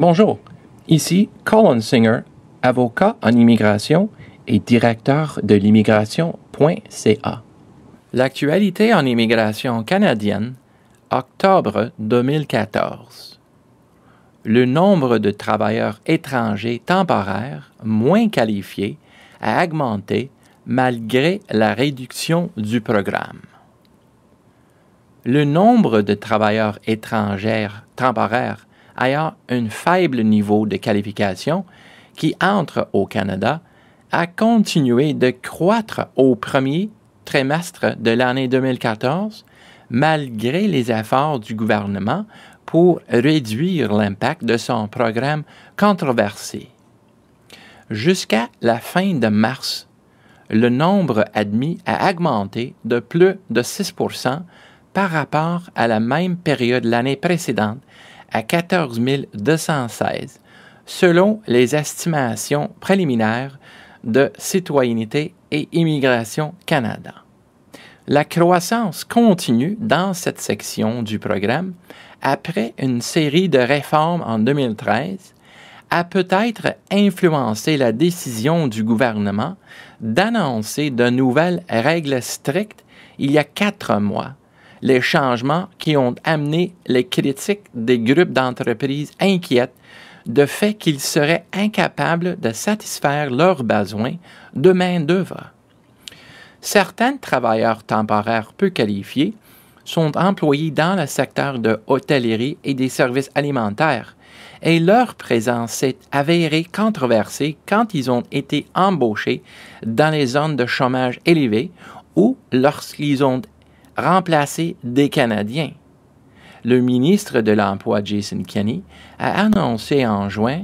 Bonjour, ici Colin Singer, avocat en immigration et directeur de l'immigration.ca. L'actualité en immigration canadienne, octobre 2014. Le nombre de travailleurs étrangers temporaires moins qualifiés a augmenté malgré la réduction du programme. Le nombre de travailleurs étrangers temporaires ayant un faible niveau de qualification qui entre au Canada a continué de croître au premier trimestre de l'année 2014 malgré les efforts du gouvernement pour réduire l'impact de son programme controversé. Jusqu'à la fin de mars, le nombre admis a augmenté de plus de 6 par rapport à la même période l'année précédente à 14 216 selon les estimations préliminaires de Citoyenneté et Immigration Canada. La croissance continue dans cette section du programme après une série de réformes en 2013 a peut-être influencé la décision du gouvernement d'annoncer de nouvelles règles strictes il y a quatre mois les changements qui ont amené les critiques des groupes d'entreprises inquiètes de fait qu'ils seraient incapables de satisfaire leurs besoins de main-d'œuvre. Certains travailleurs temporaires peu qualifiés sont employés dans le secteur de hôtellerie et des services alimentaires, et leur présence s'est avérée controversée quand ils ont été embauchés dans les zones de chômage élevé ou lorsqu'ils ont remplacer des Canadiens. Le ministre de l'Emploi, Jason Kenney, a annoncé en juin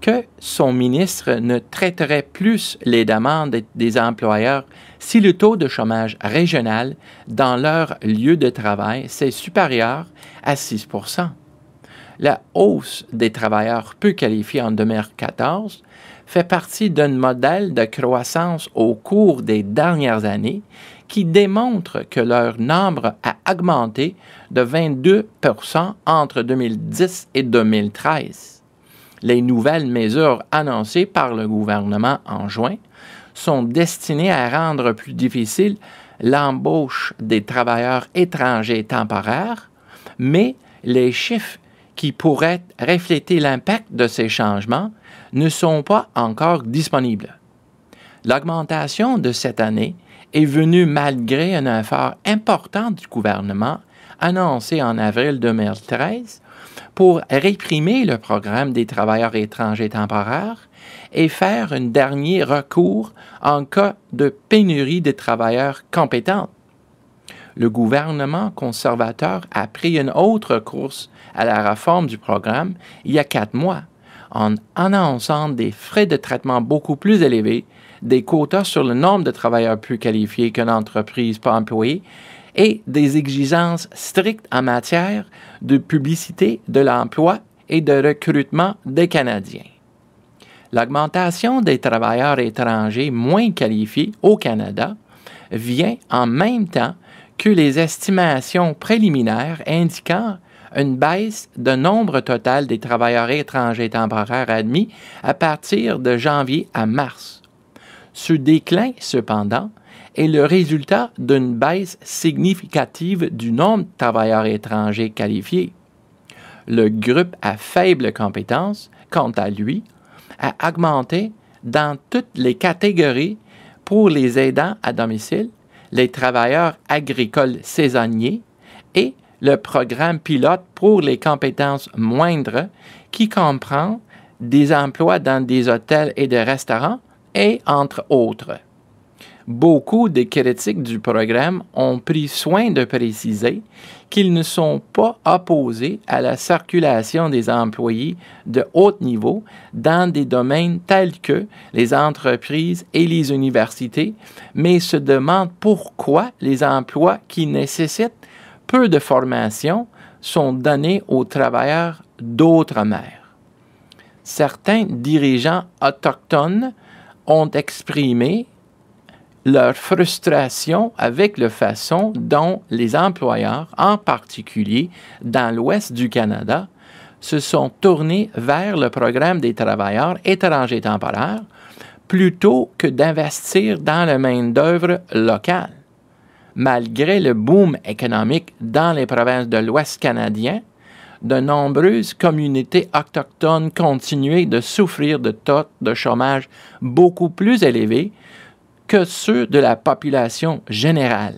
que son ministre ne traiterait plus les demandes des employeurs si le taux de chômage régional dans leur lieu de travail s'est supérieur à 6 La hausse des travailleurs peu qualifiés en 2014 fait partie d'un modèle de croissance au cours des dernières années qui démontrent que leur nombre a augmenté de 22 entre 2010 et 2013. Les nouvelles mesures annoncées par le gouvernement en juin sont destinées à rendre plus difficile l'embauche des travailleurs étrangers temporaires, mais les chiffres qui pourraient refléter l'impact de ces changements ne sont pas encore disponibles. L'augmentation de cette année est venu malgré un effort important du gouvernement annoncé en avril 2013 pour réprimer le programme des travailleurs étrangers temporaires et faire un dernier recours en cas de pénurie de travailleurs compétents. Le gouvernement conservateur a pris une autre course à la réforme du programme il y a quatre mois en annonçant des frais de traitement beaucoup plus élevés, des quotas sur le nombre de travailleurs plus qualifiés qu'une entreprise peut employer et des exigences strictes en matière de publicité de l'emploi et de recrutement des Canadiens. L'augmentation des travailleurs étrangers moins qualifiés au Canada vient en même temps que les estimations préliminaires indiquant une baisse du nombre total des travailleurs étrangers temporaires admis à partir de janvier à mars. Ce déclin, cependant, est le résultat d'une baisse significative du nombre de travailleurs étrangers qualifiés. Le groupe à faible compétence, quant à lui, a augmenté dans toutes les catégories pour les aidants à domicile les travailleurs agricoles saisonniers et le programme pilote pour les compétences moindres qui comprend des emplois dans des hôtels et des restaurants et entre autres beaucoup des critiques du programme ont pris soin de préciser qu'ils ne sont pas opposés à la circulation des employés de haut niveau dans des domaines tels que les entreprises et les universités, mais se demandent pourquoi les emplois qui nécessitent peu de formation sont donnés aux travailleurs d'autres mers. Certains dirigeants autochtones ont exprimé leur frustration avec la façon dont les employeurs, en particulier dans l'ouest du Canada, se sont tournés vers le programme des travailleurs étrangers temporaires plutôt que d'investir dans la main-d'œuvre locale. Malgré le boom économique dans les provinces de l'Ouest canadien, de nombreuses communautés autochtones continuaient de souffrir de taux de chômage beaucoup plus élevés que ceux de la population générale.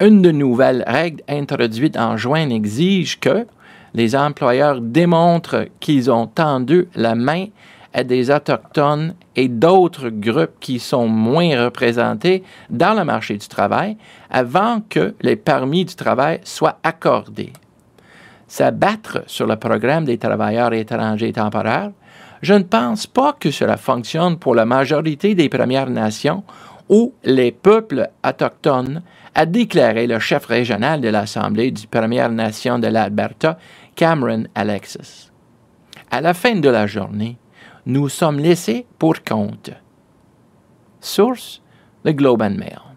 Une de nouvelles règles introduites en juin exige que les employeurs démontrent qu'ils ont tendu la main à des Autochtones et d'autres groupes qui sont moins représentés dans le marché du travail avant que les permis du travail soient accordés. S'abattre sur le programme des travailleurs étrangers temporaires je ne pense pas que cela fonctionne pour la majorité des Premières Nations ou les peuples autochtones, a déclaré le chef régional de l'Assemblée des Premières Nations de l'Alberta, Cameron Alexis. À la fin de la journée, nous sommes laissés pour compte. Source, The Globe and Mail.